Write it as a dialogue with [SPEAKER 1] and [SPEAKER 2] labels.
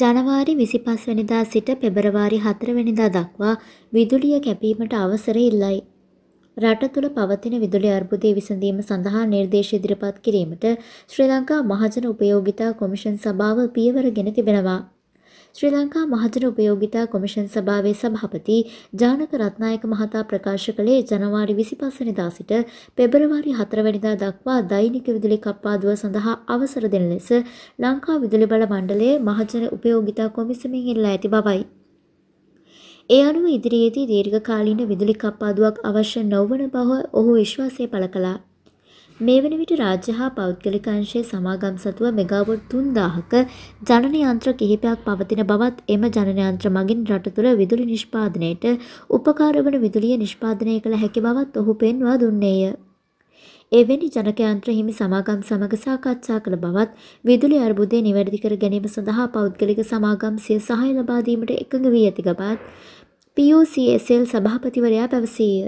[SPEAKER 1] ජනවාරි 25 වෙනිදා සිට පෙබරවාරි 4 වෙනිදා දක්වා විදුලිය කැපීමට අවසර ඉල්ලයි. රට තුළ පවතින විදුලි අර්බුදය විසඳීම සඳහා නිර්දේශ ඉදිරිපත් කිරීමට ශ්‍රී ලංකා මහජන උපයෝගිතා කොමිෂන් සභාව පියවර ගෙන තිබෙනවා. ශ්‍රී ලංකා මහජන උපයෝගිතා කොමිෂන් සභාවේ සභාපති ජානක රත්නායක මහතා ප්‍රකාශ කළේ ජනවාරි 25 වෙනිදා සිට පෙබරවාරි 4 වෙනිදා දක්වා දෛනික විදුලි කප්පාදුව සඳහා අවසර දෙන ලෙස ලංකා විදුලි බල මණ්ඩලයේ මහජන උපයෝගිතා කොමිසමෙන් ඉල්ලා ඇති බවයි. ඒ අනුව ඉදිරියේදී දීර්ඝකාලීන විදුලි කප්පාදුවක් අවශ්‍ය නොවන බව ඔහු විශ්වාසය පළ කළා. මේ වන විට රාජ්‍ය හා පෞද්ගලික අංශයේ සමාගම් සතුව මෙගාවොට් 3000ක ජනන යන්ත්‍ර කිහිපයක් පවතින බවත් එම ජනන යන්ත්‍ර මගින් රට තුළ විදුලි නිෂ්පාදනයට උපකාර වන විදුලිය නිෂ්පාදනය කළ හැකි බවත් ඔහු පෙන්වා දුන්නේය. එවැනි ජනකයන්ත්‍ර හිමි සමාගම් සමග සාකච්ඡා කළ බවත් විදුලි අර්බුදය නිවැරදි කර ගැනීම සඳහා පෞද්ගලික සමාගම් සිය සහාය ලබා දීමට එකඟ වී ඇති බවත් PUCSL සභාපතිවරයා පැවසීය.